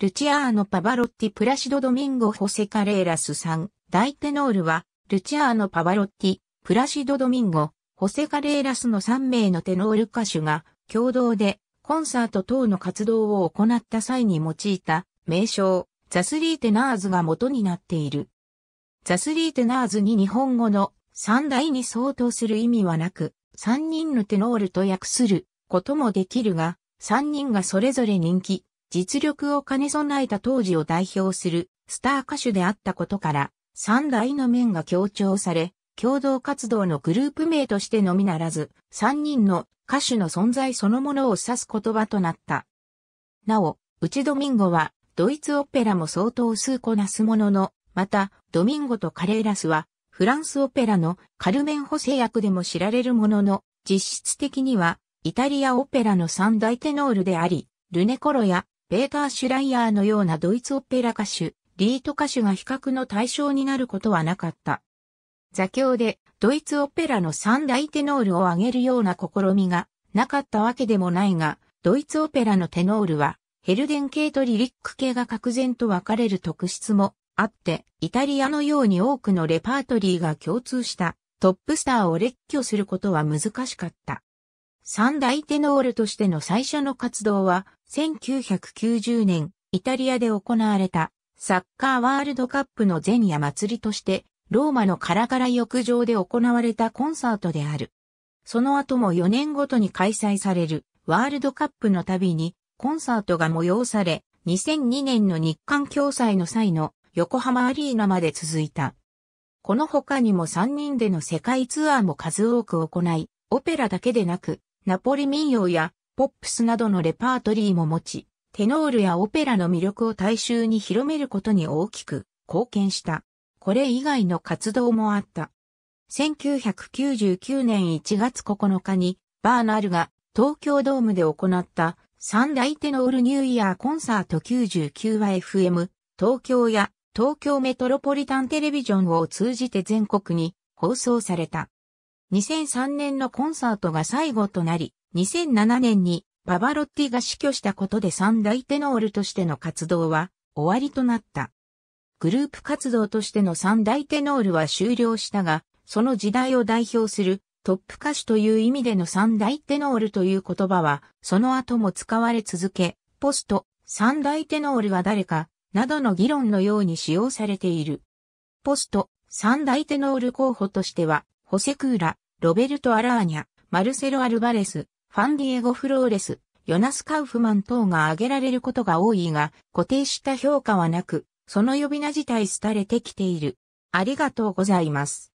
ルチアーノ・パバロッティ・プラシド・ドミンゴ・ホセ・カレーラスさん、大テノールは、ルチアーノ・パバロッティ、プラシド・ドミンゴ、ホセ・カレーラスの3名のテノール歌手が、共同で、コンサート等の活動を行った際に用いた、名称、ザスリーテナーズが元になっている。ザスリーテナーズに日本語の三大に相当する意味はなく、三人のテノールと訳することもできるが、三人がそれぞれ人気、実力を兼ね備えた当時を代表するスター歌手であったことから、三代の面が強調され、共同活動のグループ名としてのみならず、三人の歌手の存在そのものを指す言葉となった。なお、うちドミンゴは、ドイツオペラも相当数こなすものの、また、ドミンゴとカレーラスは、フランスオペラのカルメン補正役でも知られるものの、実質的には、イタリアオペラの三大テノールであり、ルネコロやベーター・シュライヤーのようなドイツオペラ歌手、リート歌手が比較の対象になることはなかった。座教でドイツオペラの三大テノールを上げるような試みがなかったわけでもないが、ドイツオペラのテノールはヘルデン系とリリック系が格然と分かれる特質もあって、イタリアのように多くのレパートリーが共通したトップスターを列挙することは難しかった。三大テノールとしての最初の活動は、1990年、イタリアで行われた、サッカーワールドカップの前夜祭りとして、ローマのカラカラ浴場で行われたコンサートである。その後も4年ごとに開催される、ワールドカップの度に、コンサートが催され、2002年の日韓共催の際の横浜アリーナまで続いた。この他にも3人での世界ツアーも数多く行い、オペラだけでなく、ナポリ民謡やポップスなどのレパートリーも持ち、テノールやオペラの魅力を大衆に広めることに大きく貢献した。これ以外の活動もあった。1999年1月9日に、バーナルが東京ドームで行った三大テノールニューイヤーコンサート 99YFM 東京や東京メトロポリタンテレビジョンを通じて全国に放送された。2003年のコンサートが最後となり、2007年にパバロッティが死去したことで三大テノールとしての活動は終わりとなった。グループ活動としての三大テノールは終了したが、その時代を代表するトップ歌手という意味での三大テノールという言葉は、その後も使われ続け、ポスト、三大テノールは誰か、などの議論のように使用されている。ポスト、三大テノール候補としては、ホセクーラ、ロベルト・アラーニャ、マルセロ・アルバレス、ファンディエゴ・フローレス、ヨナス・カウフマン等が挙げられることが多いが、固定した評価はなく、その呼び名自体廃れてきている。ありがとうございます。